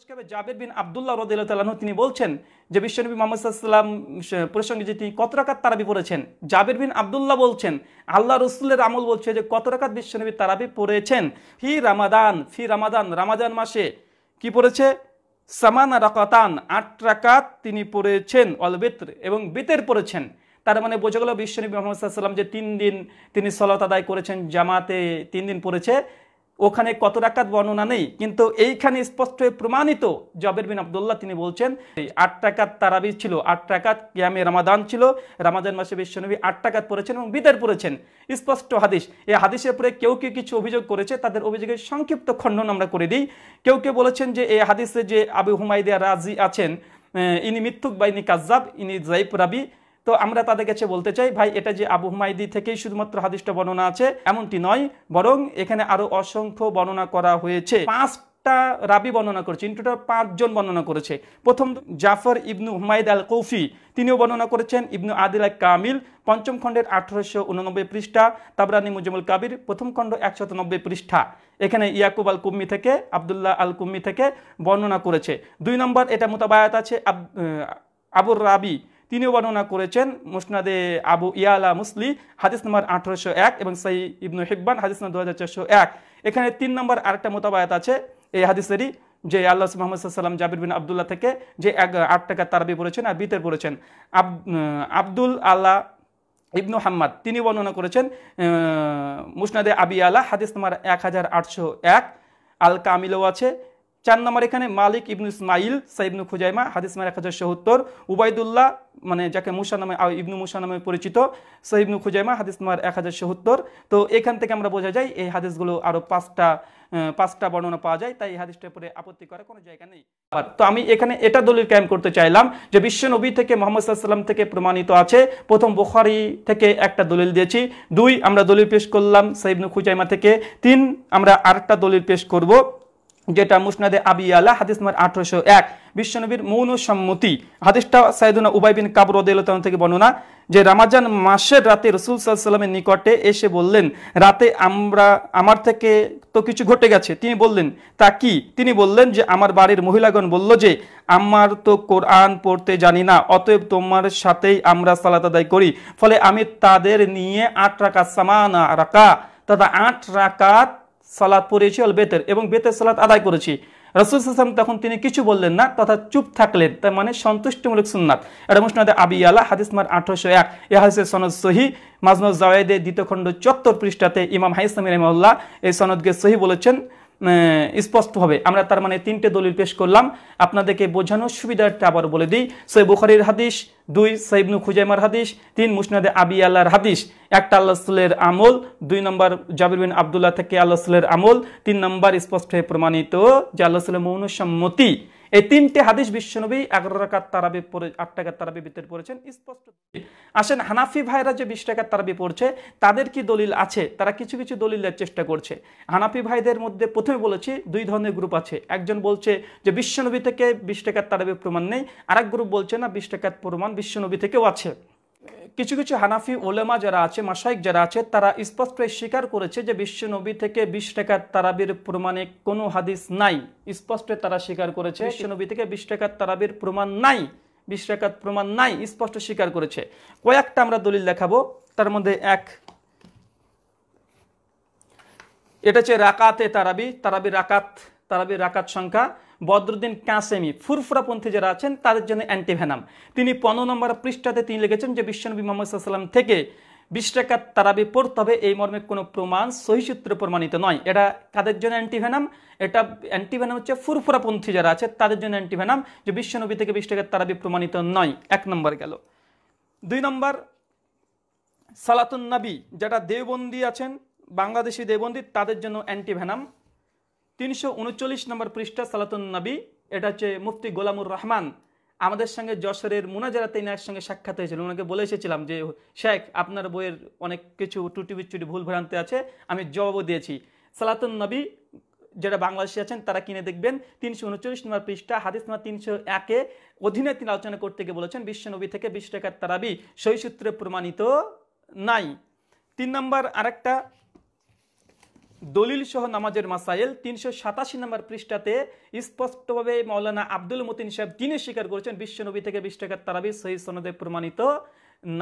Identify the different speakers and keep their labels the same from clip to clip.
Speaker 1: পরিষ্কারে জাবের বিন আবদুল্লাহ রদুল্লাহ তিনি বলছেন যে বিশ্বনবী মোহাম্মদাম প্রসঙ্গে যে তিনি কত রাকাত তারাবি পড়েছেন জাবের বিন আবদুল্লাহ বলছেন আল্লাহ রসুলের আমল বলছে যে কত রাকাত বিশ্বনবী তারাবি পড়েছেন ফি রামাদান ফি রামাদান রামাদান মাসে কি পড়েছে সামানা রাকাতান আট রাকাত তিনি পড়েছেন অলবেত্র এবং বেতের পড়েছেন তার মানে বোঝা গেল বিশ্বনবী মোহাম্মদ সাল্লাম যে তিন দিন তিনি সলত আদায় করেছেন জামাতে তিন দিন পড়েছে ওখানে কত রাকাত বর্ণনা নেই কিন্তু এইখানে স্পষ্ট হয়ে প্রমাণিত জবের বিন আবদুল্লাহ তিনি বলছেন আট টাকাত তারাবি ছিল আট টাকাত ক্যামে রামাদান ছিল রামাদান মাসে বিশ্বনবী আট টাকাত পড়েছেন এবং বিদের পড়েছেন স্পষ্ট হাদিস এই হাদিসের পরে কেউ কেউ কিছু অভিযোগ করেছে তাদের অভিযোগের সংক্ষিপ্ত খণ্ডন আমরা করে দিই কেউ কেউ বলেছেন যে এই হাদিসে যে আবু হুমাইদিয়া রাজি আছেন ইনি মিথ্যুক বা ইনি কাজ্জাব ইনি জাইফ রাবি তো আমরা তাদের কাছে বলতে চাই ভাই এটা যে আবু হুমায়দি থেকেই শুধুমাত্র হাদিসটা বর্ণনা আছে এমনটি নয় বরং এখানে আরও অসংখ্য বর্ণনা করা হয়েছে পাঁচ রাবি বর্ণনা করেছে ইন টোটাল পাঁচজন বর্ণনা করেছে প্রথম জাফর ইবনু হুমায়দ আল কৌফি তিনিও বর্ণনা করেছেন ইবনু আদিল আল কামিল পঞ্চম খণ্ডের আঠারোশো উননব্বই পৃষ্ঠা তাবরানি মুজামুল কাবির প্রথম খণ্ড একশত নব্বই পৃষ্ঠা এখানে ইয়াকুব আল কুম্মি থেকে আবদুল্লাহ আল কুম্মি থেকে বর্ণনা করেছে দুই নম্বর এটা মোতাবায়াত আছে আবুর রাবি তিনিও বর্ণনা করেছেন মুসনাদে আবু ইয়ালা মুসলি হাদিস নম্বর আঠারোশো এক এবং সাই ইবনু হেকবান হাদিস নম্বর দু হাজার চারশো এক এখানে তিন নম্বর আরেকটা মোতাবায়াত আছে এই হাদিসেরই যে আল্লাহ মোহাম্মদ সাল্লাম জাবির বিন আবদুল্লাহ থেকে যে এক আট টাকা তারাবি পড়েছেন আর বিতের পড়েছেন আব্দুল আল্লাহ ইবনু হাম্মাদ তিনি বর্ণনা করেছেন মুসনাদে আবি আলা হাদিস নম্বর এক হাজার আটশো এক আল কামিলও আছে চার নম্বর এখানে মালিক ইবনু ইসমাইল সাইবনু খুজাইমা হাদিস মার এক হাজার সত্তর উবায়দুল্লাহ মানে যাকে মুসা নামে ইবনু মুসা নামে পরিচিত সাইবনু খুজাইমা হাদিস নাম্বার এক হাজার সত্তর তো এখান থেকে আমরা বোঝা যায় এই হাদিসগুলো আরও পাঁচটা পাঁচটা বর্ণনা পাওয়া যায় তাই এই হাদিসটা পরে আপত্তি করার কোনো জায়গা নেই তো আমি এখানে এটা দলিল কায়েম করতে চাইলাম যে বিশ্ব নবী থেকে মোহাম্মদ সাল্লাম থেকে প্রমাণিত আছে প্রথম বোখারি থেকে একটা দলিল দিয়েছি দুই আমরা দলিল পেশ করলাম সাইবনু খুজাইমা থেকে তিন আমরা আরেকটা দলিল পেশ করবো যেটা মুসনাদে আবি আলা হাদিস নম্বর আঠারোশো এক বিশ্বনবীর মৌন সম্মতি হাদিসটা সাইদুনা উবাই বিন কাবর রদান থেকে বর্ণনা যে রামাজান মাসের রাতে রসুল সাল্লামের নিকটে এসে বললেন রাতে আমরা আমার থেকে তো কিছু ঘটে গেছে তিনি বললেন তা কি তিনি বললেন যে আমার বাড়ির মহিলাগণ বলল যে আমার তো কোরআন পড়তে জানি না অতএব তোমার সাথেই আমরা সালাত আদায় করি ফলে আমি তাদের নিয়ে আট রাকাত সামানা রাকা তথা আট রাকাত সালাদ পড়িয়েছি অল বেতের এবং বেতের সালাদ আদায় করেছি রসুল হাসান তখন তিনি কিছু বললেন না তথা চুপ থাকলেন তার মানে সন্তুষ্টিমূলক সুননাথ এটা মুসনাদে আবি আলা হাদিসমার আঠারোশো এক এ হাদিসের সনদ সহি মাজমজ জাওয়েদে দ্বিতীয় খণ্ড চত্বর পৃষ্ঠাতে ইমাম হাইসলাম রহমাল্লাহ এই সনদকে সহি বলেছেন স্পষ্টভাবে আমরা তার মানে তিনটে দলিল পেশ করলাম আপনাদেরকে বোঝানোর সুবিধাটা আবার বলে দিই সৈব বুখারির হাদিস দুই সৈবনু খুজাইমার হাদিস তিন মুসনাদে আবি আল্লাহর হাদিস একটা আল্লাহসুলের আমল দুই নম্বর জাবির বিন আবদুল্লাহ থেকে আল্লাহসুলের আমল তিন নম্বর স্পষ্ট হয়ে প্রমাণিত যে আল্লাহসুলের মৌন সম্মতি এই তিনটি হাদিস বিশ্বনবী এগারো টাকার তারাবি পড়ে আট টাকার তারাবি ভিতরে পড়েছেন স্পষ্ট আসেন হানাফি ভাইরা যে বিশ টাকার তারাবি পড়ছে তাদের কি দলিল আছে তারা কিছু কিছু দলিলের চেষ্টা করছে হানাফি ভাইদের মধ্যে প্রথমে বলেছি দুই ধরনের গ্রুপ আছে একজন বলছে যে বিশ্বনবী থেকে বিশ টাকার তারাবি প্রমাণ নেই আরেক গ্রুপ বলছে না বিশ টাকার প্রমাণ বিশ্বনবী থেকেও আছে কিছু কিছু হানাফি ওলেমা যারা আছে মাসাইক যারা আছে তারা স্পষ্ট স্বীকার করেছে যে বিশ্ব নবী থেকে বিশ টাকার তারাবির প্রমাণে কোনো হাদিস নাই স্পষ্ট তারা স্বীকার করেছে বিশ্ব নবী থেকে বিশ টাকার তারাবির প্রমাণ নাই বিশ টাকার প্রমাণ নাই স্পষ্ট স্বীকার করেছে কয়েকটা আমরা দলিল দেখাবো তার মধ্যে এক এটা হচ্ছে রাকাতে তারাবি তারাবি রাকাত তারাবি রাকাত সংখ্যা বদরুদ্দিন কাসেমি ফুরফুরাপন্থী যারা আছেন তাদের জন্য অ্যান্টিভেনাম তিনি পনেরো নম্বর পৃষ্ঠাতে তিনি লিখেছেন যে বিশ্বনবী মোহাম্মদ থেকে বিশ টাকার তারাবি পড়তে হবে এই মর্মে কোনো প্রমাণ সহিসূত্রে প্রমাণিত নয় এটা কাদের জন্য অ্যান্টিভেনাম এটা অ্যান্টিভেনাম হচ্ছে ফুরফুরাপন্থী যারা আছে তাদের জন্য অ্যান্টিভেনাম যে বিশ্বনবী থেকে বিশ টাকার তারাবি প্রমাণিত নয় এক নম্বর গেল দুই নম্বর সালাতুন নবী যারা দেওবন্দি আছেন বাংলাদেশি দেবন্দী তাদের জন্য অ্যান্টিভেনাম তিনশো উনচল্লিশ নম্বর পৃষ্ঠা সালাতুন নবী এটা হচ্ছে মুফতি গোলামুর রহমান আমাদের সঙ্গে যশোরের মুনাজারাতে ইনার সঙ্গে সাক্ষাৎ হয়েছিল ওনাকে বলে এসেছিলাম যে শেখ আপনার বইয়ের অনেক কিছু টুটি বিচ্ছুটি ভুল ভ্রান্তি আছে আমি জবাবও দিয়েছি সালাতুন নবী যারা বাংলাদেশে আছেন তারা কিনে দেখবেন তিনশো উনচল্লিশ নম্বর পৃষ্ঠা হাদিস নম্বর তিনশো একে অধীনে তিনি আলোচনা করতে গিয়ে বলেছেন বিশ্বনবী থেকে বিশ তারাবি সই সূত্রে প্রমাণিত নাই তিন নম্বর আরেকটা দলিল সহ নামাজের মাসাইল তিনশো সাতাশি নম্বর পৃষ্ঠাতে স্পষ্টভাবে মৌলানা আব্দুল মতিন সাহেব তিনি স্বীকার করেছেন বিশ্বনবী থেকে বিশ টাকার তারাবি সহি সনদে প্রমাণিত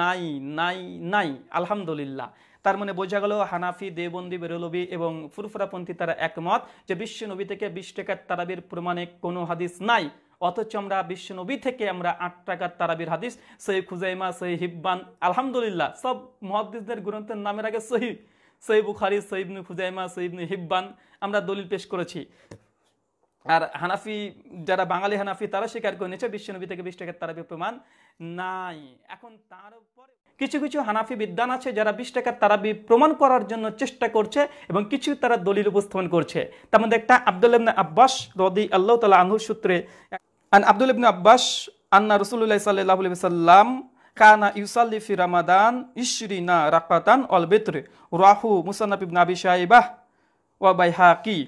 Speaker 1: নাই নাই নাই আলহামদুলিল্লাহ তার মানে বোঝা গেল হানাফি দেবন্দি বেরোলবি এবং ফুরফুরাপন্থী তারা একমত যে বিশ্বনবী থেকে বিশ টাকার তারাবির প্রমাণে কোনো হাদিস নাই অথচ আমরা বিশ্বনবী থেকে আমরা আট টাকার তারাবির হাদিস সহি খুজাইমা সহি হিব্বান আলহামদুলিল্লাহ সব মহাদিসদের গ্রন্থের নামের আগে সহি সৈব বুখারি সৈবনু খুজাইমা সৈবনু হিব্বান আমরা দলিল পেশ করেছি আর হানাফি যারা বাঙালি হানাফি তারা স্বীকার করে নিয়েছে বিশ্বনবী থেকে বিশ টাকার তারাবি প্রমাণ নাই এখন তার উপরে কিছু কিছু হানাফি বিদ্যান আছে যারা বিশ টাকার তারাবি প্রমাণ করার জন্য চেষ্টা করছে এবং কিছু তারা দলিল উপস্থাপন করছে তার মধ্যে একটা আব্দুল ইবনে আব্বাস রদি আল্লাহ তালা আনহুর সূত্রে আন আব্দুল ইবনে আব্বাস আন্না রসুল্লাহ সাল্লাহ সাল্লাম কানা ইউসাল্লি ফি রামাদান ইশরিনা রাকাতান অল বেত্র রাহু মুসানাবিব নাবি সাহেবাহ ওয়াবাই কি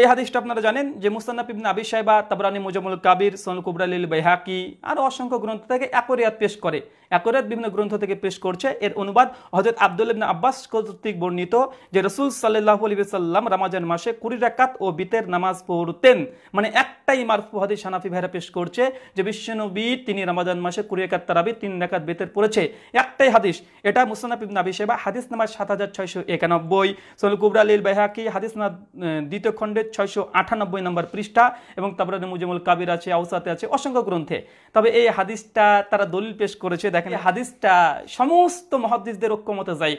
Speaker 1: এই হাদিসটা আপনারা জানেন যে মুস্তান্নাফ নাবি সাহেবা তাবরানি মুজামুল কাবির সোনুল কুবরালিল বৈহাকি আর অসংখ্য গ্রন্থ থেকে একরিয়াত পেশ করে একরাত বিভিন্ন গ্রন্থ থেকে পেশ করছে এর অনুবাদ হজরত আব্দুল আব্বাস কর্তৃক বর্ণিত যে রসুল সাল্লাহ আলী সাল্লাম রামাজান মাসে কুড়ি রাকাত ও বিতের নামাজ পড়তেন মানে একটাই মারফু হাদিস সানাফি ভাইরা পেশ করছে যে বিশ্বনবী তিনি রামাজান মাসে কুড়ি একাত তারাবি তিন রাকাত বেতের পড়েছে একটাই হাদিস এটা মুসানাফ ইবনা আবি সেবা হাদিস নামাজ সাত হাজার ছয়শো একানব্বই সোল কুবরা লীল বেহাকি হাদিস না দ্বিতীয় খণ্ডের ছয়শো আটানব্বই নম্বর পৃষ্ঠা এবং তারপরে মুজিমুল কাবির আছে আউসাতে আছে অসংখ্য গ্রন্থে তবে এই হাদিসটা তারা দলিল পেশ করেছে দেখেন হাদিসটা সমস্ত মহাদিসদের ঐক্যমতে যাই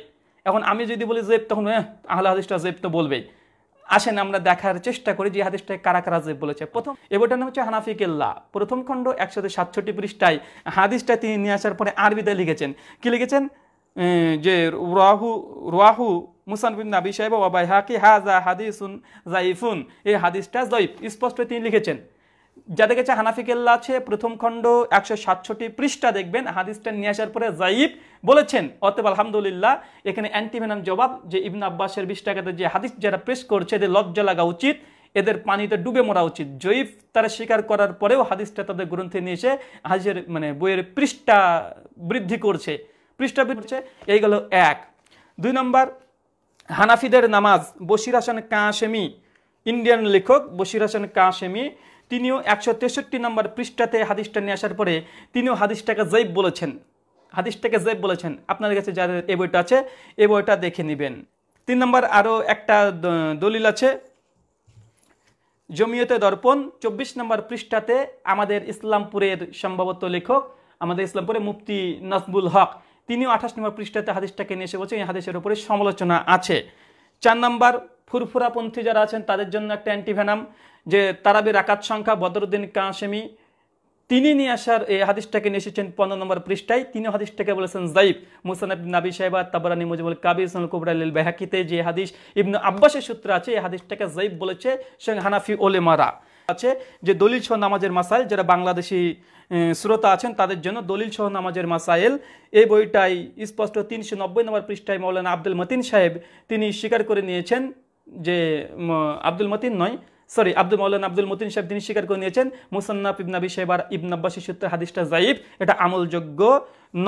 Speaker 1: এখন আমি যদি বলি জৈব তখন আহলে হাদিসটা জৈব তো বলবেই আসেন আমরা দেখার চেষ্টা করি যে হাদিসটা কারা কারা জৈব বলেছে প্রথম এবার নাম হচ্ছে হানাফি কেল্লা প্রথম খণ্ড একশো সাতষট্টি পৃষ্ঠায় হাদিসটা তিনি নিয়ে আসার পরে আরবিদায় লিখেছেন কি লিখেছেন যে রাহু রাহু মুসানবিন নাবি সাহেব ওবাই হাকি হা হাজা হাদিসুন জাইফুন এই হাদিসটা জৈব স্পষ্ট তিনি লিখেছেন যাদের কাছে হানাফি কেল্লা আছে প্রথম খণ্ড একশো সাতষট্টি পৃষ্ঠা দেখবেন হাদিসটা নিয়ে আসার পরে জাইব বলেছেন অতএব আলহামদুলিল্লাহ এখানে অ্যান্টিভেনাম জবাব যে ইবন আব্বাসের বিশ টাকাতে যে হাদিস যারা প্রেস করছে এদের লজ্জা লাগা উচিত এদের পানিতে ডুবে মরা উচিত জৈব তারা স্বীকার করার পরেও হাদিসটা তাদের গ্রন্থে নিয়ে এসে হাজির মানে বইয়ের পৃষ্ঠা বৃদ্ধি করছে পৃষ্ঠা বৃদ্ধি এই গেল এক দুই নম্বর হানাফিদের নামাজ বশির হাসান কাশেমি ইন্ডিয়ান লেখক বশির হাসান কাশেমি তিনিও একশো তেষট্টি নম্বর পৃষ্ঠাতে হাদিসটা নিয়ে আসার পরে তিনিও হাদিসটাকে জৈব বলেছেন হাদিসটাকে জৈব বলেছেন আপনার কাছে যাদের এ বইটা আছে এ বইটা দেখে নেবেন তিন নম্বর আরও একটা দলিল আছে জমিয়তে দর্পণ চব্বিশ নম্বর পৃষ্ঠাতে আমাদের ইসলামপুরের সম্ভবত লেখক আমাদের ইসলামপুরে মুফতি নজবুল হক তিনিও আঠাশ নম্বর পৃষ্ঠাতে হাদিসটাকে নিয়ে এসে বলছেন এই হাদিসের উপরে সমালোচনা আছে চার নম্বর ফুরফুরাপন্থী যারা আছেন তাদের জন্য একটা অ্যান্টিভেনাম যে তারাবির আকাত সংখ্যা বদরুদ্দিন কাশেমি তিনি নিয়ে আসার এই হাদিসটাকে নিয়ে এসেছেন পনেরো নম্বর পৃষ্ঠায় তিনি হাদিসটাকে বলেছেন জাইব মুসানাব নাবি সাহেবা তাবরানি মুজিবুল কাবির সোনাল কুবরালিল বেহাকিতে যে হাদিস ইবনু আব্বাসের সূত্র আছে এই হাদিসটাকে জাইব বলেছে সঙ্গে হানাফি ওলেমারা আছে যে দলিল সহ নামাজের মাসাইল যারা বাংলাদেশি শ্রোতা আছেন তাদের জন্য দলিল সহ নামাজের মাসাইল এই বইটাই স্পষ্ট তিনশো নব্বই নম্বর পৃষ্ঠায় মৌলানা আব্দুল মতিন সাহেব তিনি স্বীকার করে নিয়েছেন যে আব্দুল মতিন নয় সরি আব্দুল মৌলান আব্দুল মতিন সাহেব তিনি স্বীকার করে নিয়েছেন মুসান্নাফ ইবনাবি সাহেব আর ইবনাব্বাসি সূত্রে হাদিসটা জাইফ এটা আমলযোগ্য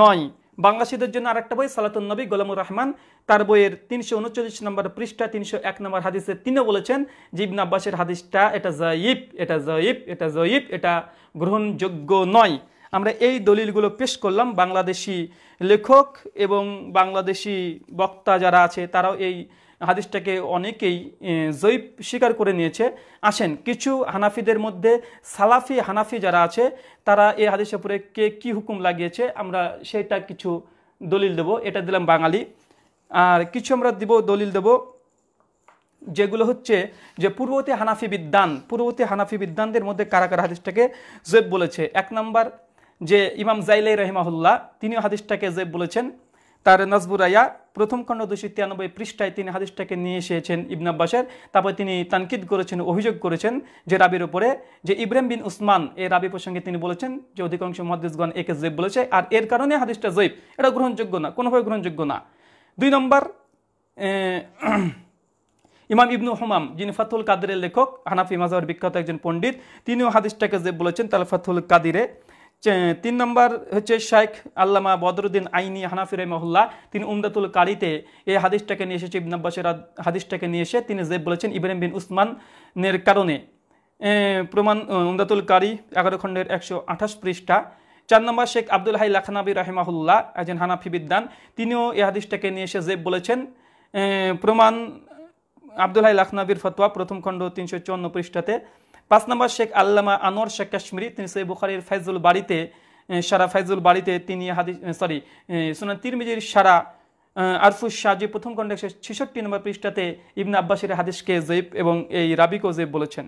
Speaker 1: নয় বাংলাদেশিদের জন্য আরেকটা বই সালাতুল নবী গোলামুর রহমান তার বইয়ের তিনশো উনচল্লিশ নম্বর পৃষ্ঠা তিনশো এক নম্বর হাদিসে তিনিও বলেছেন যে ইবন আব্বাসের হাদিসটা এটা জয়ীব এটা জয়ীব এটা জয়ীব এটা গ্রহণযোগ্য নয় আমরা এই দলিলগুলো পেশ করলাম বাংলাদেশি লেখক এবং বাংলাদেশি বক্তা যারা আছে তারাও এই হাদিসটাকে অনেকেই জৈব স্বীকার করে নিয়েছে আসেন কিছু হানাফিদের মধ্যে সালাফি হানাফি যারা আছে তারা এই হাদিসের উপরে কে কি হুকুম লাগিয়েছে আমরা সেটা কিছু দলিল দেব এটা দিলাম বাঙালি আর কিছু আমরা দিব দলিল দেব যেগুলো হচ্ছে যে পূর্ববর্তী হানাফি বিদ্যান পূর্ববর্তী হানাফি বিদ্যানদের মধ্যে কারা কারা হাদিসটাকে জৈব বলেছে এক নম্বর যে ইমাম জাইলাই রহিমাহুল্লাহ তিনিও হাদিসটাকে জৈব বলেছেন তার নজবুরাইয়া প্রথম খণ্ড দুশো তিরানব্বই পৃষ্ঠায় তিনি হাদিসটাকে নিয়ে এসেছেন ইবন আব্বাসের তারপর তিনি তানকিদ করেছেন অভিযোগ করেছেন যে রাবির উপরে যে ইব্রাহিম বিন উসমান এই রাবি প্রসঙ্গে তিনি বলেছেন যে অধিকাংশ মহাদিসগণ একে জৈব বলেছে আর এর কারণে হাদিসটা জৈব এটা গ্রহণযোগ্য না কোনোভাবে গ্রহণযোগ্য না দুই নম্বর ইমাম ইবনু হমাম যিনি ফাতুল কাদিরের লেখক হানাফি মাজার বিখ্যাত একজন পণ্ডিত তিনিও হাদিসটাকে যে বলেছেন তাহলে ফাতুল কাদিরে তিন নম্বর হচ্ছে শেখ আল্লামা বদরুদ্দিন আইনি হানাফি রহমহল্লা তিনি উমদাতুল কারিতে এই হাদিসটাকে নিয়ে এসেছে আব্বাসের হাদিসটাকে নিয়ে এসে তিনি জেব বলেছেন ইব্রাহিম বিন উসমানের কারণে প্রমাণ উমদাতুল কারি এগারো খণ্ডের একশো আঠাশ পৃষ্ঠা চার নম্বর শেখ আব্দুল হাই লাখানাবি রাহেমাহুল্লাহ একজন হানাফি বিদ্যান তিনিও এই হাদিসটাকে নিয়ে এসে জেব বলেছেন প্রমাণ আব্দুল হাই লাখনাবির ফতোয়া প্রথম খণ্ড তিনশো চুয়ান্ন পৃষ্ঠাতে পাঁচ নম্বর শেখ আল্লামা আনোয়ার শেখ কাশ্মীরি তিনি সৈয়দ বুখারির ফাইজুল বাড়িতে সারা ফাইজুল বাড়িতে তিনি হাদিস সরি সোনা তিরমিজির সারা আরফুস যে প্রথম খণ্ডে ছেষট্টি নম্বর পৃষ্ঠাতে ইবনা আব্বাসের হাদিসকে জৈব এবং এই রাবিকও জৈব বলেছেন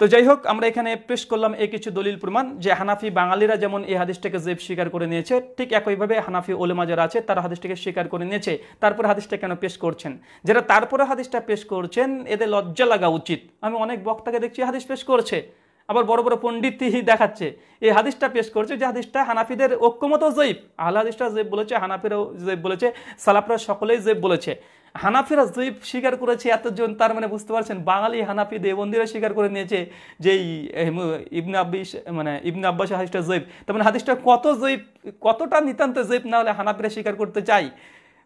Speaker 1: তো যাই হোক আমরা এখানে পেশ করলাম এই কিছু দলিল প্রমাণ যে হানাফি বাঙালিরা যেমন এই হাদিসটাকে জেব স্বীকার করে নিয়েছে ঠিক একইভাবে হানাফি ওলেমা যারা আছে তারা হাদিসটাকে স্বীকার করে নিয়েছে তারপর হাদিসটা কেন পেশ করছেন যারা তারপরে হাদিসটা পেশ করছেন এদের লজ্জা লাগা উচিত আমি অনেক বক্তাকে দেখছি হাদিস পেশ করছে আবার বড় বড় পণ্ডিত দেখাচ্ছে এই হাদিসটা পেশ করছে যে হাদিসটা হানাফিদের ঐক্যমত জৈব আহ হাদিসটা জৈব বলেছে হানাফিরাও জৈব বলেছে সালাফরা সকলেই জৈব বলেছে হানাফিরা জৈব স্বীকার করেছে এতজন তার মানে বুঝতে পারছেন বাঙালি হানাফি দেবন্দিরা স্বীকার করে নিয়েছে যে ইবনে আব্বিস মানে ইবনে আব্বাস হাদিসটা জৈব তার মানে হাদিসটা কত জৈব কতটা নিতান্ত জৈব না হলে হানাফিরা স্বীকার করতে চাই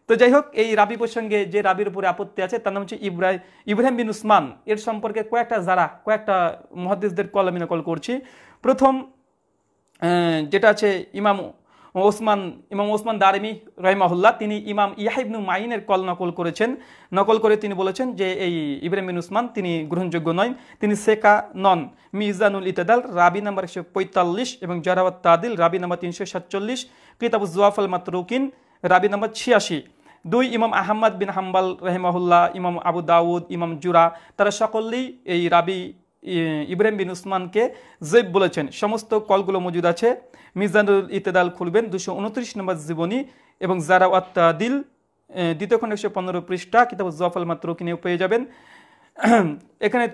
Speaker 1: তো যাই হোক এই রাবি প্রসঙ্গে যে রাবির উপরে আপত্তি আছে তার নাম হচ্ছে ইব্রাহিম ইব্রাহিম বিন উসমান এর সম্পর্কে কয়েকটা যারা কয়েকটা মহাদিসদের কলামিনকল করছি প্রথম যেটা আছে ইমাম ওসমান ইমাম ওসমান দারিমি রহমাহুল্লাহ তিনি ইমাম ইয়াহিবনু মাইনের কল নকল করেছেন নকল করে তিনি বলেছেন যে এই ইব্রাহিম উসমান তিনি গ্রহণযোগ্য নয় তিনি সেকা নন মিজানুল ইতাদাল রাবি নাম্বার একশো পঁয়তাল্লিশ এবং জরাওয়াত তাদিল রাবি নাম্বার তিনশো সাতচল্লিশ কিতাবু জুয়াফল মাতরুকিন রাবি নাম্বার ছিয়াশি দুই ইমাম আহম্মদ বিন হাম্বাল রহমাহুল্লাহ ইমাম আবু দাউদ ইমাম জুরা তারা সকলেই এই রাবি ইব্রাহিম বিন উসমানকে জৈব বলেছেন সমস্ত কলগুলো মজুদ আছে মিজানুল ইতেদাল খুলবেন দুশো উনত্রিশ নম্বর জীবনী এবং জারা আত্মাদিল দ্বিতীয় খণ্ড একশো পনেরো পৃষ্ঠা কিতাব জফল মাত্র কিনেও পেয়ে যাবেন এখানে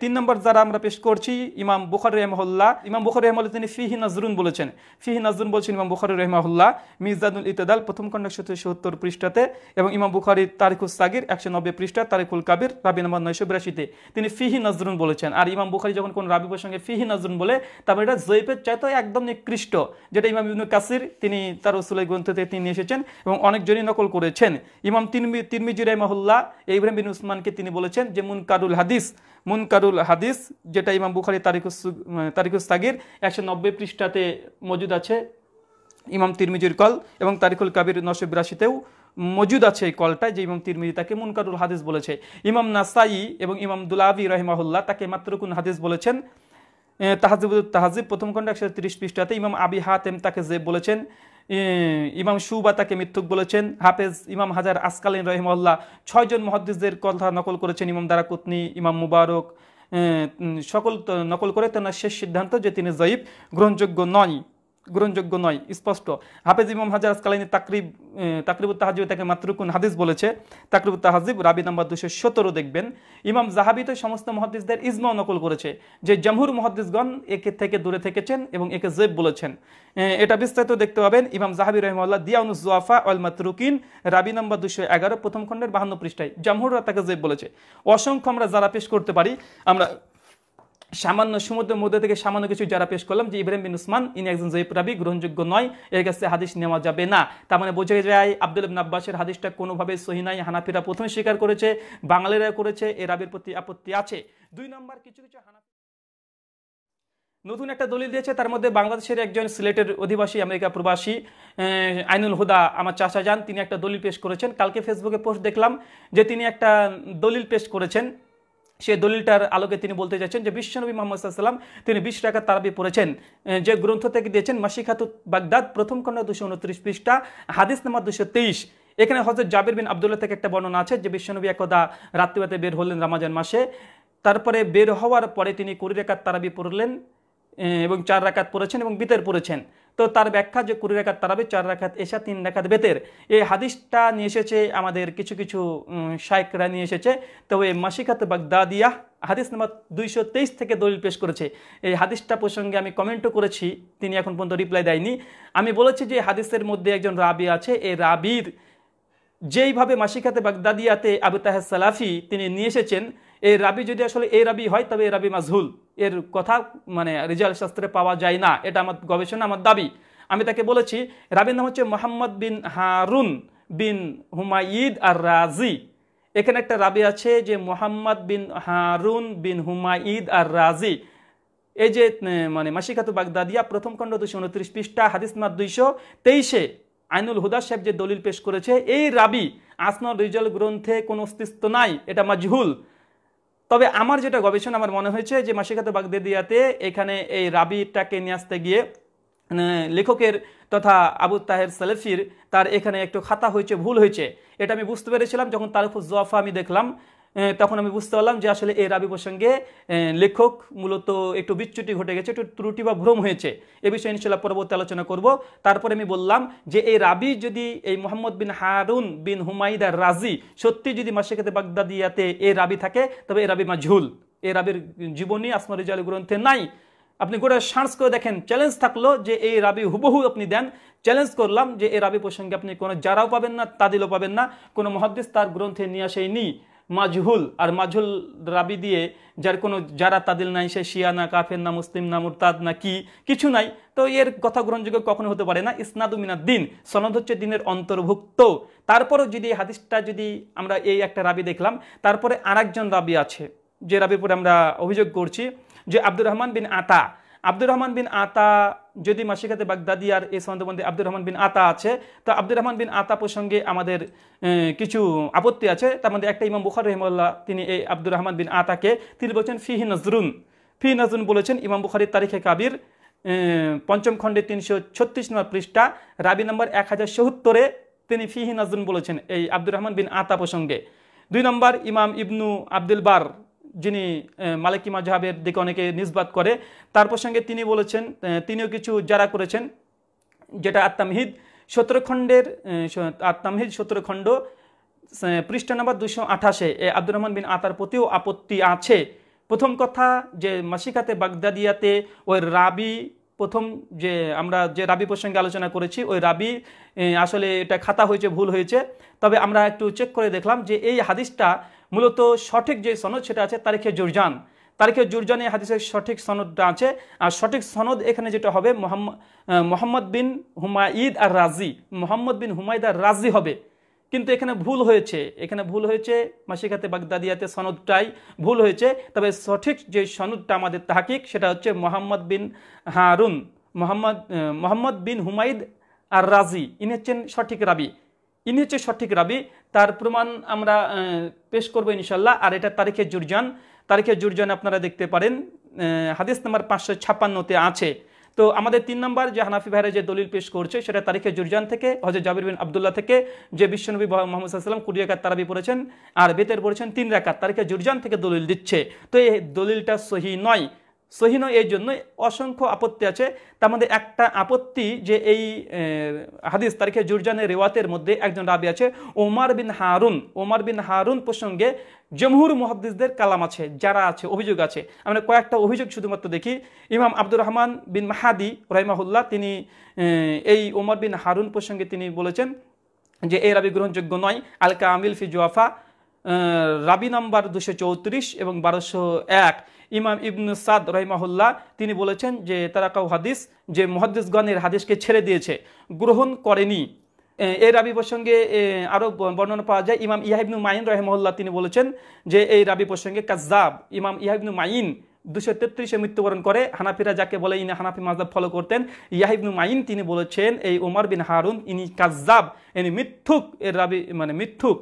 Speaker 1: তিন নম্বর যারা আমরা পেশ করছি ইমাম বুখার রহমহল্লা ইমাম বুখার রহমল্লা তিনি ফিহি নজরুন বলেছেন ফিহি নজরুন বলছেন ইমাম বুখার রহমাহুল্লাহ মির্জাদুল ইতাদাল প্রথম খণ্ড একশো সত্তর পৃষ্ঠাতে এবং ইমাম বুখারি তারিখুল সাগির একশো নব্বই পৃষ্ঠা তারিখুল কাবির রাবি নম্বর নয়শো বিরাশিতে তিনি ফিহি নজরুন বলেছেন আর ইমাম বুখারি যখন কোন রাবি প্রসঙ্গে ফিহি নজরুন বলে তারপর এটা জৈপের চাইতে একদম নিকৃষ্ট যেটা ইমাম ইবনু কাসির তিনি তার রসুলের গ্রন্থতে তিনি এসেছেন এবং অনেক জনই নকল করেছেন ইমাম তিনমি তিরমিজি রহমাহুল্লাহ ইব্রাহিম বিন উসমানকে তিনি বলেছেন যে কারুল হাদিস হাদিস মুনকারুল হাদিস যেটা ইমাম বুখারি তারিখুস তাগির একশো নব্বই পৃষ্ঠাতে মজুদ আছে ইমাম তিরমিজির কল এবং তারিকুল কাবির নশো বিরাশিতেও মজুদ আছে এই কলটা যে ইমাম তিরমিজি তাকে মুনকারুল হাদিস বলেছে ইমাম নাসাই এবং ইমাম দুলাবি রহমাহুল্লাহ তাকে মাত্রকুন হাদিস বলেছেন তাহাজিবুল তাহাজিব প্রথম খণ্ড একশো তিরিশ পৃষ্ঠাতে ইমাম আবি হাতেম তাকে যে বলেছেন ইমাম সুবা তাকে মিথ্যুক বলেছেন হাফেজ ইমাম হাজার আসকালীন রহিমল্লাহ ছয়জন মহাদ্দিসদের কথা নকল করেছেন ইমাম কুতনি ইমাম মুবারক সকল নকল করে তেনার শেষ সিদ্ধান্ত যে তিনি জয়ীব গ্রহণযোগ্য নয় গ্রহণযোগ্য নয় স্পষ্ট হাফেজ ইমাম হাজার আসকালাইনি তাকরিব তাকরিবুত তাহাজিব তাকে মাতরুকুন হাদিস বলেছে তাকরিবুত তাহাজিব রাবি নাম্বার দুশো সতেরো দেখবেন ইমাম জাহাবি তো সমস্ত মহাদিসদের ইজমা নকল করেছে যে জমহুর মহাদিসগণ একে থেকে দূরে থেকেছেন এবং একে জেব বলেছেন এটা বিস্তারিত দেখতে পাবেন ইমাম জাহাবি রহমাল্লাহ দিয়াউনুজ জোয়াফা অল মাতরুকিন রাবি নাম্বার দুশো এগারো প্রথম খণ্ডের বাহান্ন পৃষ্ঠায় জমহুররা তাকে জেব বলেছে অসংখ্য আমরা যারা পেশ করতে পারি আমরা সামান্য সমুদ্রের মধ্যে থেকে সামান্য কিছু যারা পেশ করলাম যে ইব্রাহিম বিন উসমান ইনি একজন জয়ীব রাবি গ্রহণযোগ্য নয় এর কাছে হাদিস নেওয়া যাবে না তার মানে বোঝা যায় আব্দুল আব্বাসের হাদিসটা কোনোভাবে সহি নাই হানাফিরা প্রথমে স্বীকার করেছে বাঙালিরা করেছে এ রাবির প্রতি আপত্তি আছে দুই নম্বর কিছু কিছু হানাফি নতুন একটা দলিল দিয়েছে তার মধ্যে বাংলাদেশের একজন সিলেটের অধিবাসী আমেরিকা প্রবাসী আইনুল হুদা আমার চাষা যান তিনি একটা দলিল পেশ করেছেন কালকে ফেসবুকে পোস্ট দেখলাম যে তিনি একটা দলিল পেশ করেছেন সে দলিলটার আলোকে তিনি বলতে চাইছেন যে বিশ্বনবী মোহাম্মদ সাল্লাম তিনি বিশ টাকা তারাবি পড়েছেন যে গ্রন্থ থেকে দিয়েছেন মাসিখাতু বাগদাদ প্রথম খণ্ড দুশো উনত্রিশ পৃষ্ঠা হাদিস নাম্বার দুশো তেইশ এখানে হজরত জাবির বিন আবদুল্লাহ থেকে একটা বর্ণনা আছে যে বিশ্বনবী একদা রাত্রিবাতে বের হলেন রামাজান মাসে তারপরে বের হওয়ার পরে তিনি কুড়ি রেখাত তারাবি পড়লেন এবং চার রাকাত পড়েছেন এবং বিতের পড়েছেন তো তার ব্যাখ্যা যে কুড়ি রাখাত তারাবি চার রেখাত এসা তিন রেখাত বেতের এই হাদিসটা নিয়ে এসেছে আমাদের কিছু কিছু শায়করা নিয়ে এসেছে তো এই মাসিকাত বাগদাদিয়া হাদিস নাম্বার দুইশো তেইশ থেকে দলিল পেশ করেছে এই হাদিসটা প্রসঙ্গে আমি কমেন্টও করেছি তিনি এখন পর্যন্ত রিপ্লাই দেয়নি আমি বলেছি যে হাদিসের মধ্যে একজন রাবি আছে এই রাবির যেইভাবে মাসিকাতে বাগদাদিয়াতে আবু তাহেদ সালাফি তিনি নিয়ে এসেছেন এই রাবি যদি আসলে এই রাবি হয় তবে এই রাবি মাজহুল এর কথা মানে রিজাল শাস্ত্রে পাওয়া যায় না এটা আমার গবেষণা আমার দাবি আমি তাকে বলেছি রাবির নাম হচ্ছে মোহাম্মদ বিন হারুন বিন হুমায়িদ আর রাজি এখানে একটা রাবি আছে যে মোহাম্মদ বিন হারুন বিন হুমায়িদ আর রাজি এই যে মানে মাসিকাতু বাগদাদিয়া প্রথম খণ্ড দুশো উনত্রিশ পৃষ্ঠা হাদিসমাত দুইশো তেইশে আইনুল হুদা সাহেব যে দলিল পেশ করেছে এই রাবি আসনার রিজল গ্রন্থে কোনো অস্তিত্ব নাই এটা মাজহুল তবে আমার যেটা গবেষণা আমার মনে হয়েছে যে মাসিকাত বাগদেদিয়াতে এখানে এই রাবিটাকে নিয়ে আসতে গিয়ে মানে লেখকের তথা আবু তাহের সালেফির তার এখানে একটু খাতা হয়েছে ভুল হয়েছে এটা আমি বুঝতে পেরেছিলাম যখন তার উপর জফা আমি দেখলাম তখন আমি বুঝতে পারলাম যে আসলে এই রাবি প্রসঙ্গে লেখক মূলত একটু বিচ্যুতি ঘটে গেছে একটু ত্রুটি বা ভ্রম হয়েছে এ বিষয়ে ইনশাল্লাহ পরবর্তী আলোচনা করব তারপরে আমি বললাম যে এই রাবি যদি এই মোহাম্মদ বিন হারুন বিন হুমাইদা রাজি সত্যি যদি মাসেকাতে বাগদাদিয়াতে এ রাবি থাকে তবে এ রাবি ঝুল এ রাবির জীবনী আসমার রিজাল গ্রন্থে নাই আপনি গোটা সার্চ করে দেখেন চ্যালেঞ্জ থাকলো যে এই রাবি হুবহু আপনি দেন চ্যালেঞ্জ করলাম যে এই রাবি প্রসঙ্গে আপনি কোনো যারাও পাবেন না তাদিলও পাবেন না কোনো মহাদ্দিস তার গ্রন্থে নিয়ে আসেনি মাজহুল আর মাজহুল রাবি দিয়ে যার কোনো যারা তাদের নাই সে শিয়া না কাফের না মুসলিম না মুরতাদ না কি কিছু নাই তো এর কথা গ্রহণযোগ্য কখনো হতে পারে না ইসনাদুমিনার দিন সনদ হচ্ছে দিনের অন্তর্ভুক্ত তারপরও যদি হাদিসটা যদি আমরা এই একটা রাবি দেখলাম তারপরে আরেকজন রাবি আছে যে রাবির পরে আমরা অভিযোগ করছি যে আব্দুর রহমান বিন আতা আব্দুর রহমান বিন আতা যদি মাসিকাতে বাগদাদিয়ার এই সন্দেহবন্দী আব্দুর রহমান বিন আতা আছে তো আব্দুর রহমান বিন আতা প্রসঙ্গে আমাদের কিছু আপত্তি আছে তার মধ্যে একটা ইমাম বুখার রহমল্লাহ তিনি এই আব্দুর রহমান বিন আতাকে তিনি বলছেন ফিহি নজরুন ফি নজরুন বলেছেন ইমাম বুখারির তারিখে কাবির পঞ্চম খণ্ডে তিনশো ছত্রিশ নম্বর পৃষ্ঠা রাবি নম্বর এক হাজার সত্তরে তিনি ফিহি নজরুন বলেছেন এই আব্দুর রহমান বিন আতা প্রসঙ্গে দুই নম্বর ইমাম ইবনু আব্দুল বার যিনি মালিকি মাজহাবের দিকে অনেকে নিসবাত করে তার প্রসঙ্গে তিনি বলেছেন তিনিও কিছু যারা করেছেন যেটা আত্মামহিদ সতেরোখণ্ডের আত্মামহিদ সতেরোখণ্ড পৃষ্ঠা নাম্বার দুশো আঠাশে এ আব্দুর রহমান বিন আতার প্রতিও আপত্তি আছে প্রথম কথা যে মাসিকাতে বাগদাদিয়াতে ওই রাবি প্রথম যে আমরা যে রাবি প্রসঙ্গে আলোচনা করেছি ওই রাবি আসলে এটা খাতা হয়েছে ভুল হয়েছে তবে আমরা একটু চেক করে দেখলাম যে এই হাদিসটা মূলত সঠিক যে সনদ সেটা আছে তারিখে জুরজান তারিখে জুরজানে হাদিসের সঠিক সনদটা আছে আর সঠিক সনদ এখানে যেটা হবে মোহাম্মদ বিন হুমায়িদ আর রাজি মোহাম্মদ বিন হুমায়দ আর রাজি হবে কিন্তু এখানে ভুল হয়েছে এখানে ভুল হয়েছে মাসিকাতে বাগদাদিয়াতে সনদটাই ভুল হয়েছে তবে সঠিক যে সনদটা আমাদের তাহাকিক সেটা হচ্ছে মোহাম্মদ বিন হারুন মোহাম্মদ মোহাম্মদ বিন হুমায়দ আর রাজি ইনি হচ্ছেন সঠিক রাবি ইনি হচ্ছে সঠিক রাবি তার প্রমাণ আমরা পেশ করবো ইনশাল্লাহ আর এটা তারিখে জুরজান তারিখে জুরজান আপনারা দেখতে পারেন হাদিস নাম্বার পাঁচশো ছাপ্পান্নতে আছে তো আমাদের তিন নম্বর যে হানাফি ভাইরা যে দলিল পেশ করছে সেটা তারিখে জুরজান থেকে হজর জাবির বিন আবদুল্লাহ থেকে যে বিশ্বনবী মোহাম্মদ সাল্লাম কুড়ি একাত তারাবি পড়েছেন আর বেতের পড়েছেন তিন রাকাত তারিখে জুরজান থেকে দলিল দিচ্ছে তো এই দলিলটা সহি নয় সহি নয় এই জন্য অসংখ্য আপত্তি আছে তার মধ্যে একটা আপত্তি যে এই হাদিস তারিখে জুরজানের রেওয়াতের মধ্যে একজন রাবি আছে ওমার বিন হারুন ওমার বিন হারুন প্রসঙ্গে জমহুর মহাদ্দিসদের কালাম আছে যারা আছে অভিযোগ আছে আমরা কয়েকটা অভিযোগ শুধুমাত্র দেখি ইমাম আব্দুর রহমান বিন মাহাদি রাইমাহুল্লাহ তিনি এই ওমর বিন হারুন প্রসঙ্গে তিনি বলেছেন যে এই রাবি গ্রহণযোগ্য নয় আলকা আমিল ফি জুয়াফা রাবি নাম্বার দুশো চৌত্রিশ এবং বারোশো এক ইমাম ইবনু সাদ রহিমাহুল্লাহ তিনি বলেছেন যে তারাকাউ হাদিস যে মহাদিসগণের হাদিসকে ছেড়ে দিয়েছে গ্রহণ করেনি এই রাবি প্রসঙ্গে আরও বর্ণনা পাওয়া যায় ইমাম ইয়াহিবনু মাইন রহেমহল্লা তিনি বলেছেন যে এই রাবি প্রসঙ্গে কাজাব ইমাম ইয়াহিবনু মাইন দুশো তেত্রিশে মৃত্যুবরণ করে হানাফিরা যাকে বলে ইনি হানাফি মাজাব ফলো করতেন ইয়াহিবনু মাইন তিনি বলেছেন এই ওমর বিন হারুন ইনি কাজাব ইনি মিথ্যুক এর রাবি মানে মিথ্যুক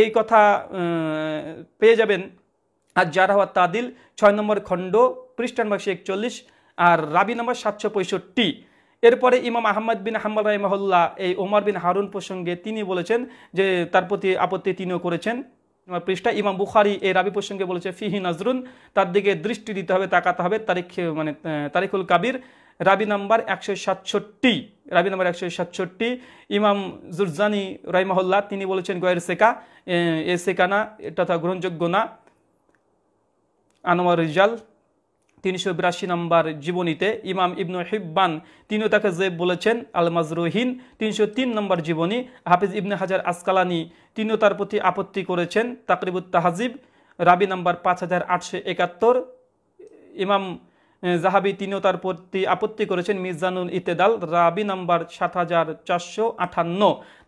Speaker 1: এই কথা পেয়ে যাবেন আর জারাওয়া তাদিল ছয় নম্বর খণ্ড পৃষ্ঠা নম্বর একচল্লিশ আর রাবি নম্বর সাতশো পঁয়ষট্টি এরপরে ইমাম আহমদ বিন হাম্মাল রাইমহল্লা এই ওমর বিন হারুন প্রসঙ্গে তিনি বলেছেন যে তার প্রতি আপত্তি তিনিও করেছেন পৃষ্ঠা ইমাম বুখারি এই রাবি প্রসঙ্গে বলেছে ফিহি নজরুন তার দিকে দৃষ্টি দিতে হবে তাকাতে হবে তারিখ মানে তারিখুল কাবির রাবি নাম্বার একশো সাতষট্টি রাবি নাম্বার একশো সাতষট্টি ইমাম জুরজানি রাইমাহুল্লাহ তিনি বলেছেন গয়ের শেখা এ শেখা না তথা গ্রহণযোগ্য না আনোয়ার রিজাল তিনশো বিরাশি নম্বর জীবনীতে ইমাম ইবনু হিব্বান তিনিও তাকে জেব বলেছেন আল মাজরুহিন তিনশো তিন নম্বর জীবনী হাফিজ ইবনে হাজার আসকালানি তিনিও তার প্রতি আপত্তি করেছেন তাকরিবুত তাহাজিব রাবি নাম্বার পাঁচ হাজার আটশো একাত্তর ইমাম জাহাবি তিনিও তার প্রতি আপত্তি করেছেন মির্জানুল ইতেদাল রাবি নাম্বার সাত হাজার চারশো আঠান্ন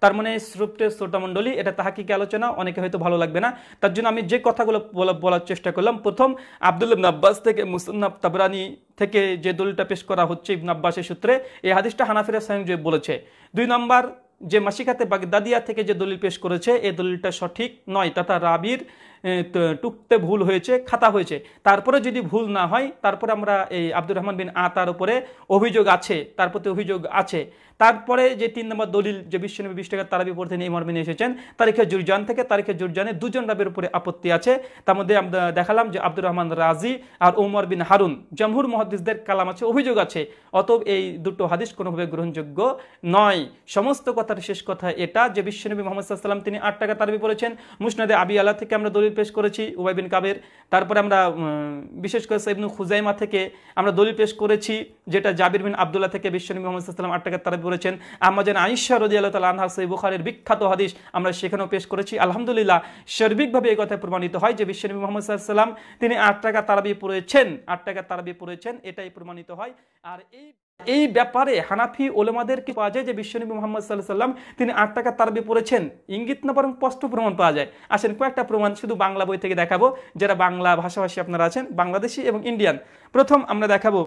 Speaker 1: তার মানে শ্রুপ্টের শ্রোতামণ্ডলী এটা তাহাকিকে আলোচনা অনেকে হয়তো ভালো লাগবে না তার জন্য আমি যে কথাগুলো বলার চেষ্টা করলাম প্রথম আবদুল আব্বাস থেকে মুসন্নাব তাবরানি থেকে যে দলটা পেশ করা হচ্ছে ইবন আব্বাসের সূত্রে এই হাদিসটা হানাফিরা সাহেব বলেছে দুই নম্বর যে মাসিকাতে বাগদাদিয়া থেকে যে দলিল পেশ করেছে এই দলিলটা সঠিক নয় তথা রাবির টুকতে ভুল হয়েছে খাতা হয়েছে তারপরে যদি ভুল না হয় তারপরে আমরা এই আব্দুর রহমান বিন আতার উপরে অভিযোগ আছে তার প্রতি অভিযোগ আছে তারপরে যে তিন নম্বর দলিল যে বিশ্বনবী বিশ টাকার তারাবি পড়তে নিয়ে মর্মে এসেছেন তারিখে জুরজান থেকে তারিখে জুরজানে দুজন রাবের উপরে আপত্তি আছে তার মধ্যে আমরা দেখালাম যে আব্দুর রহমান রাজি আর ওমর বিন হারুন জমহুর মহাদিসদের কালাম আছে অভিযোগ আছে অতএব এই দুটো হাদিস কোনোভাবে গ্রহণযোগ্য নয় সমস্ত কথার শেষ কথা এটা যে বিশ্বনবী মোহাম্মদ সাল্লাম তিনি আট টাকা তারাবি পড়েছেন মুসনাদে আবি আলা থেকে আমরা দলিল দলিল পেশ করেছি উবাই বিন কাবের তারপরে আমরা বিশেষ করে সাইবনু খুজাইমা থেকে আমরা দলিল পেশ করেছি যেটা জাবির বিন আবদুল্লাহ থেকে বিশ্বনী মোহাম্মদ সাল্লাম আটটাকে তারা বলেছেন যেন আইসা রদি আল্লাহ তালা আনহা সাইব বুখারের বিখ্যাত হাদিস আমরা সেখানেও পেশ করেছি আলহামদুলিল্লাহ সার্বিকভাবে এই কথায় প্রমাণিত হয় যে বিশ্বনী মোহাম্মদ সাল্লাম তিনি আট টাকা তারাবি পড়েছেন আট টাকা তারাবি পড়েছেন এটাই প্রমাণিত হয় আর এই এই ব্যাপারে হানাফি ওলেমাদেরকে পাওয়া যায় যে বিশ্বনবী মোহাম্মদ সাল্লাহ সাল্লাম তিনি আট টাকা তারবি পড়েছেন ইঙ্গিত না বরং স্পষ্ট প্রমাণ পাওয়া যায় আসেন কয়েকটা প্রমাণ শুধু বাংলা বই থেকে দেখাবো যারা বাংলা ভাষাভাষী আপনারা আছেন বাংলাদেশি এবং ইন্ডিয়ান প্রথম আমরা দেখাবো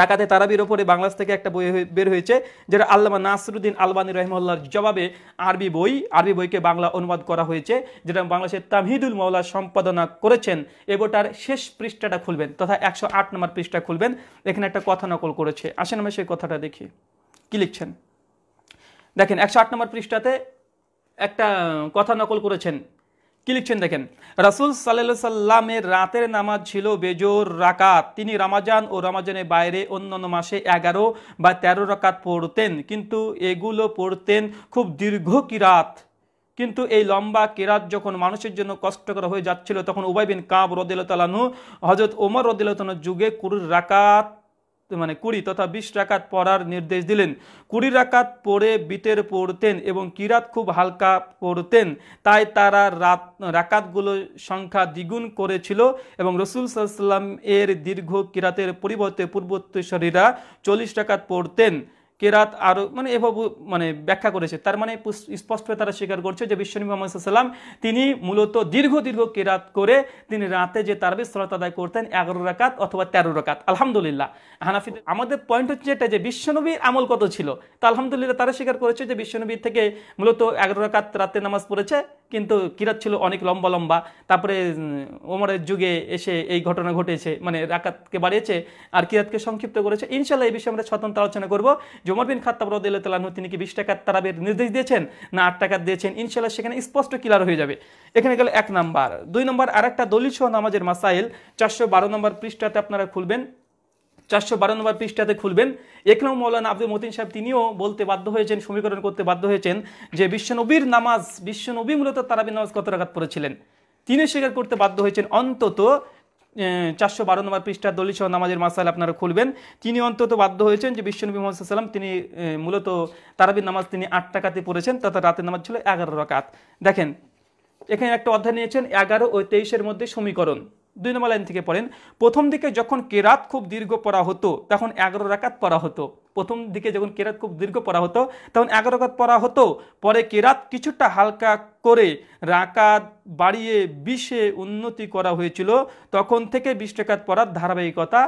Speaker 1: রাকাতে তারাবির ওপরে বাংলাদেশ থেকে একটা বই বের হয়েছে যেটা আল্লামা নাসরুদ্দিন আলবানী রহমল্লার জবাবে আরবি বই আরবি বইকে বাংলা অনুবাদ করা হয়েছে যেটা বাংলাদেশের তামহিদুল মৌলা সম্পাদনা করেছেন এবার শেষ পৃষ্ঠাটা খুলবেন তথা একশো আট নম্বর পৃষ্ঠা খুলবেন এখানে একটা কথা নকল করেছে আসেন আমি সেই কথাটা দেখি কি লিখছেন দেখেন একশো আট নম্বর পৃষ্ঠাতে একটা কথা নকল করেছেন কি লিখছেন দেখেন রাসুল সাল্লা সাল্লামের রাতের নামাজ ছিল বেজোর রাকাত তিনি রামাজান ও রামাজানের বাইরে অন্যান্য মাসে এগারো বা ১৩ রাকাত পড়তেন কিন্তু এগুলো পড়তেন খুব দীর্ঘ কিরাত কিন্তু এই লম্বা কেরাত যখন মানুষের জন্য কষ্টকর হয়ে যাচ্ছিল তখন উবাইবিন কাব কাব তালানু হজরত ওমর রদিল্লানুর যুগে কুরুর রাকাত মানে কুড়ি তথা বিশ রাকাত পড়ার নির্দেশ দিলেন কুড়ি রাকাত পড়ে বিটের পড়তেন এবং কিরাত খুব হালকা পড়তেন তাই তারা রাত রাকাতগুলো সংখ্যা দ্বিগুণ করেছিল এবং রসুল সাল্লাম এর দীর্ঘ কিরাতের পরিবর্তে পূর্বোত্তরীরা চল্লিশ রাকাত পড়তেন কেরাত আরও মানে এভাবে মানে ব্যাখ্যা করেছে তার মানে স্পষ্টভাবে তারা স্বীকার করছে যে বিশ্বনবী মোহাম্মদ সাল্লাম তিনি মূলত দীর্ঘ দীর্ঘ কেরাত করে তিনি রাতে যে তারবি সলাত আদায় করতেন এগারো রাকাত অথবা তেরো রাকাত আলহামদুলিল্লাহ হানাফি আমাদের পয়েন্ট হচ্ছে এটা যে বিশ্বনবীর আমল কত ছিল তা আলহামদুলিল্লাহ তারা স্বীকার করেছে যে বিশ্বনবীর থেকে মূলত এগারো রাকাত রাতে নামাজ পড়েছে কিন্তু কিরাত ছিল অনেক লম্বা লম্বা তারপরে ওমরের যুগে এসে এই ঘটনা ঘটেছে মানে রাকাতকে বাড়িয়েছে আর কিরাতকে সংক্ষিপ্ত করেছে ইনশাল্লাহ এই বিষয়ে আমরা স্বতন্ত্র আলোচনা করবো যে জমর বিন খাত্তাব রদুল্লাহ তিনি কি বিশ টাকার তারাবের নির্দেশ দিয়েছেন না আট টাকার দিয়েছেন ইনশাল্লাহ সেখানে স্পষ্ট ক্লিয়ার হয়ে যাবে এখানে গেল এক নাম্বার দুই নম্বর আর একটা দলিল সহ নামাজের মাসাইল চারশো বারো নম্বর পৃষ্ঠাতে আপনারা খুলবেন চারশো বারো নম্বর পৃষ্ঠাতে খুলবেন এখানেও মৌলানা আব্দুল মতিন সাহেব তিনিও বলতে বাধ্য হয়েছেন সমীকরণ করতে বাধ্য হয়েছেন যে বিশ্বনবীর নামাজ বিশ্বনবী মূলত তারাবি নামাজ কত রাখাত পড়েছিলেন তিনি স্বীকার করতে বাধ্য হয়েছেন অন্তত চারশো বারো নম্বর পৃষ্ঠার দলিল সহ নামাজের মাসাল আপনারা খুলবেন তিনি অন্তত বাধ্য হয়েছেন যে বিশ্বনবী মোহাম্মদ সাল্লাম তিনি মূলত তারাবির নামাজ তিনি আট টাকাতে পড়েছেন তথা রাতের নামাজ ছিল এগারো রকাত দেখেন এখানে একটা অধ্যায় নিয়েছেন এগারো ও তেইশের মধ্যে সমীকরণ দুই নম্বর লাইন থেকে পড়েন প্রথম দিকে যখন কেরাত খুব দীর্ঘ পড়া হতো তখন এগারো রাকাত পড়া হতো প্রথম দিকে যখন কেরাত খুব দীর্ঘ পড়া হতো তখন এগারো রাকাত পড়া হতো পরে কেরাত কিছুটা হালকা করে রাকাত বাড়িয়ে বিশে উন্নতি করা হয়েছিল তখন থেকে বিশ রাকাত পড়ার ধারাবাহিকতা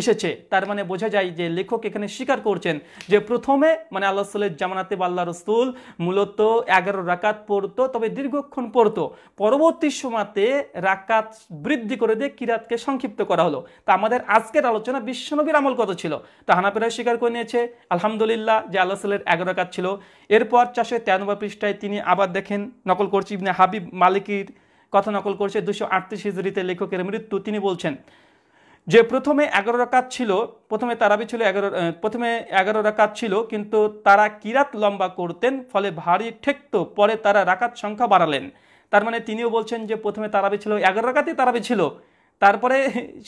Speaker 1: এসেছে তার মানে বোঝা যায় যে লেখক এখানে স্বীকার করছেন যে প্রথমে মানে আল্লাহ সাল্লাহ জামানাতে বাল্লা রসুল মূলত এগারো রাকাত পড়তো তবে দীর্ঘক্ষণ পড়তো পরবর্তী সময়তে রাকাত বৃদ্ধি করে দিয়ে কিরাতকে সংক্ষিপ্ত করা হলো তা আমাদের আজকের আলোচনা বিশ্বনবীর আমল কত ছিল তা হানাপেরা স্বীকার করে নিয়েছে আলহামদুলিল্লাহ যে আল্লাহ রসুলের এগারো রাকাত ছিল এরপর চারশো তেরানব্বই পৃষ্ঠায় তিনি আবার দেখেন নকল করছি হাবিব মালিকির কথা নকল করছে দুশো আটত্রিশ হিজড়িতে লেখকের মৃত্যু তিনি বলছেন যে প্রথমে এগারো রাকাত ছিল প্রথমে তারাবি ছিল এগারো প্রথমে এগারো রাকাত ছিল কিন্তু তারা কিরাত লম্বা করতেন ফলে ভারী ঠেকত পরে তারা রাকাত সংখ্যা বাড়ালেন তার মানে তিনিও বলছেন যে প্রথমে তারাবি ছিল এগারো রাকাতই তারাবি ছিল তারপরে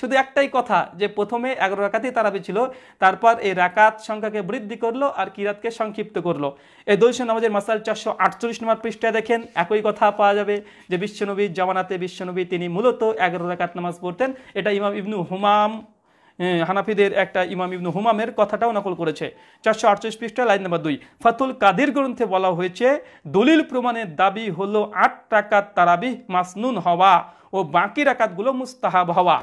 Speaker 1: শুধু একটাই কথা যে প্রথমে এগারো রাকাতেই তারাবি ছিল তারপর এই রাকাত সংখ্যাকে বৃদ্ধি করলো আর কিরাতকে সংক্ষিপ্ত করলো এই দৈশ নামাজের মাসাল চারশো আটচল্লিশ নম্বর পৃষ্ঠায় দেখেন একই কথা পাওয়া যাবে যে বিশ্বনবীর জামানাতে বিশ্বনবী তিনি মূলত এগারো রাকাত নামাজ পড়তেন এটা ইমাম ইবনু হুমাম হানাফিদের একটা ইমাম ইবনু হুমামের কথাটাও নকল করেছে চারশো আটচল্লিশ পৃষ্ঠা লাইন নাম্বার দুই ফাতুল কাদির গ্রন্থে বলা হয়েছে দলিল প্রমাণের দাবি হলো আট টাকার তারাবি মাসনুন হওয়া ও বাকি রাকাতগুলো মুস্তাহাব হওয়া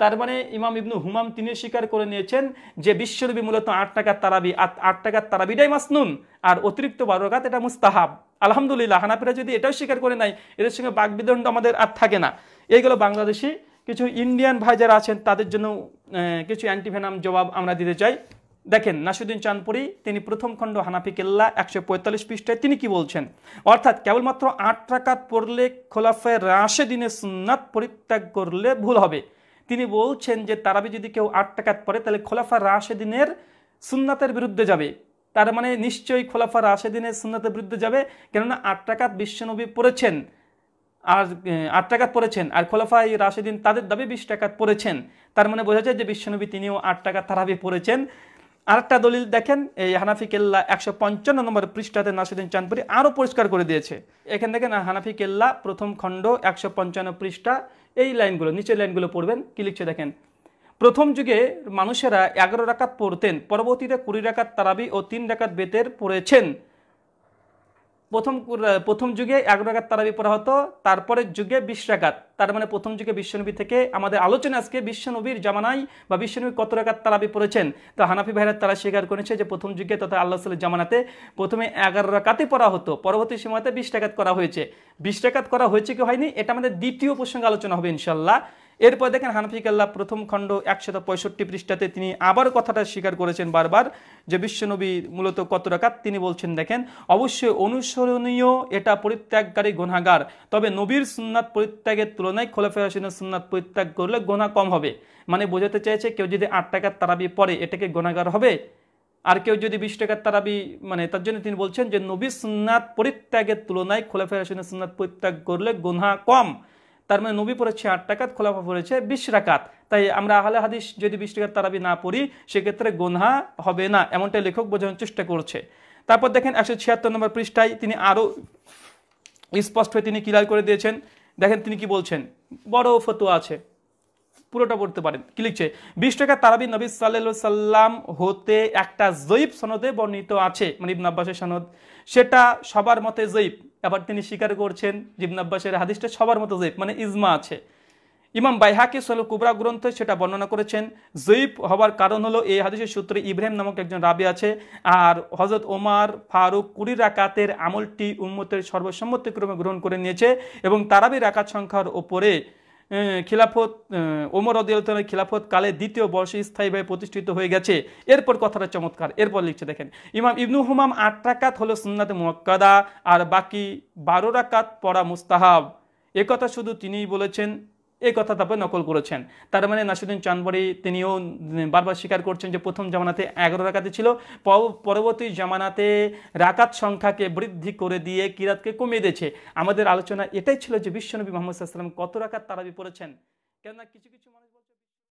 Speaker 1: তার মানে ইমাম ইবনু হুমাম তিনি স্বীকার করে নিয়েছেন যে বিশ্বনবী মূলত আট টাকার তারাবি আট টাকার তারাবিটাই মাসনুন আর অতিরিক্ত রাকাত এটা মুস্তাহাব আলহামদুলিল্লাহ হানাফিরা যদি এটাও স্বীকার করে নাই এদের সঙ্গে বিদণ্ড আমাদের আর থাকে না এইগুলো বাংলাদেশি কিছু ইন্ডিয়ান ভাই যারা আছেন তাদের জন্য কিছু অ্যান্টিভেনাম জবাব আমরা দিতে চাই দেখেন নাসুদ্দিন চাঁদপুরি তিনি প্রথম খণ্ড হানাফি কেল্লা একশো পঁয়তাল্লিশ পৃষ্ঠায় তিনি কি বলছেন অর্থাৎ কেবলমাত্র আট টাকাত পড়লে খোলাফায় রাশে দিনে সুন্নাত পরিত্যাগ করলে ভুল হবে তিনি বলছেন যে তারাবি যদি কেউ আট টাকাত পড়ে তাহলে খোলাফা রাশে দিনের সুন্নাতের বিরুদ্ধে যাবে তার মানে নিশ্চয়ই খোলাফা দিনের সুন্নাতের বিরুদ্ধে যাবে কেননা আট টাকাত বিশ্বনবী পড়েছেন আর আট টাকাত পড়েছেন আর খোলাফাই রাশেদিন তাদের দাবি বিশ টাকাত পড়েছেন তার মানে বোঝা যায় যে বিশ্বনবী তিনিও আট টাকা তারাবি পড়েছেন আরেকটা দলিল দেখেন এই হানাফি কেল্লা একশো পঞ্চান্ন নম্বর পৃষ্ঠাতে নাসুদ্দিন চাঁদপুরি আরও পরিষ্কার করে দিয়েছে এখান থেকে না হানাফি কেল্লা প্রথম খণ্ড একশো পঞ্চান্ন পৃষ্ঠা এই লাইনগুলো নিচের লাইনগুলো পড়বেন কি লিখছে দেখেন প্রথম যুগে মানুষেরা এগারো রাকাত পড়তেন পরবর্তীতে কুড়ি রাকাত তারাবি ও তিন রাকাত বেতের পড়েছেন প্রথম প্রথম যুগে এগারো রাকাত তারাবি পড়া হতো তারপরের যুগে বিশ রাকাত তার মানে প্রথম যুগে বিশ্বনবী থেকে আমাদের আলোচনা আজকে বিশ্বনবীর জামানাই বা বিশ্বনবী কত রাকাত তারাবি পড়েছেন তো হানাফি ভাইরা তারা স্বীকার করেছে যে প্রথম যুগে তথা আল্লাহ সাল্লাহ জামানাতে প্রথমে এগারো রাকাতে পড়া হতো পরবর্তী সময়তে বিশ রাকাত করা হয়েছে বিশ রাকাত করা হয়েছে কি হয়নি এটা আমাদের দ্বিতীয় প্রসঙ্গে আলোচনা হবে ইনশাল্লাহ এরপর দেখেন হানফি কাল্লা প্রথম খণ্ড একশত পঁয়ষট্টি পৃষ্ঠাতে তিনি আবার কথাটা স্বীকার করেছেন বারবার যে বিশ্বনবী মূলত কত রাখাত তিনি বলছেন দেখেন অবশ্যই অনুসরণীয় এটা পরিত্যাগকারী গোনাগার তবে নবীর সুন্নাত পরিত্যাগের তুলনায় খোলাফে হাসিনের সুন্নাত পরিত্যাগ করলে গোনা কম হবে মানে বোঝাতে চাইছে কেউ যদি আট টাকার তারাবি পরে এটাকে গোনাগার হবে আর কেউ যদি বিশ টাকার তারাবি মানে তার জন্য তিনি বলছেন যে নবী সুন্নাত পরিত্যাগের তুলনায় খোলাফে হাসিনের সুন্নাত পরিত্যাগ করলে গোনা কম তার মানে নবী পড়েছে আট টাকাত খোলাফা পড়েছে বিশ রাকাত তাই আমরা আহলে হাদিস যদি বিশ টাকার তারাবি না পড়ি সেক্ষেত্রে গোনহা হবে না এমনটাই লেখক বোঝানোর চেষ্টা করছে তারপর দেখেন একশো ছিয়াত্তর নম্বর পৃষ্ঠায় তিনি আরও স্পষ্ট হয়ে তিনি ক্লিয়ার করে দিয়েছেন দেখেন তিনি কি বলছেন বড় ফতোয়া আছে পুরোটা পড়তে পারেন কি লিখছে বিশ টাকা তারাবি নবী সাল্লা সাল্লাম হতে একটা জৈব সনদে বর্ণিত আছে মানে ইবন আব্বাসের সনদ সেটা সবার মতে জৈব আবার তিনি স্বীকার করছেন আব্বাসের হাদিসটা সবার মতো জৈব মানে ইজমা আছে ইমাম বাইহাকি সলু কুবরা গ্রন্থে সেটা বর্ণনা করেছেন জৈব হওয়ার কারণ হলো এই হাদিসের সূত্রে ইব্রাহিম নামক একজন রাবি আছে আর হজরত ওমার ফারুক কুড়ি রাকাতের আমলটি উম্মতের সর্বসম্মতিক্রমে গ্রহণ করে নিয়েছে এবং তারাবি রাকাত সংখ্যার ওপরে খিলাফত ওমর রদিয়ালের খিলাফত কালে দ্বিতীয় বর্ষে স্থায়ীভাবে প্রতিষ্ঠিত হয়ে গেছে এরপর কথাটা চমৎকার এরপর লিখছে দেখেন ইমাম ইবনু হুমাম আট রাকাত হলো সুন্নাতে মোয়াক্কাদা আর বাকি বারো রাকাত পড়া মুস্তাহাব একথা শুধু তিনিই বলেছেন এই কথা তারপরে নকল করেছেন তার মানে নাসিরুদ্দিন চানবারি তিনিও বারবার স্বীকার করছেন যে প্রথম জামানাতে এগারো রাকাতে ছিল পরবর্তী জামানাতে রাকাত সংখ্যাকে বৃদ্ধি করে দিয়ে কিরাতকে কমিয়ে দিয়েছে আমাদের আলোচনা এটাই ছিল যে বিশ্বনবী মোহাম্মদ সাল্লাম কত রাকাত তারাবি পড়েছেন কেননা কিছু কিছু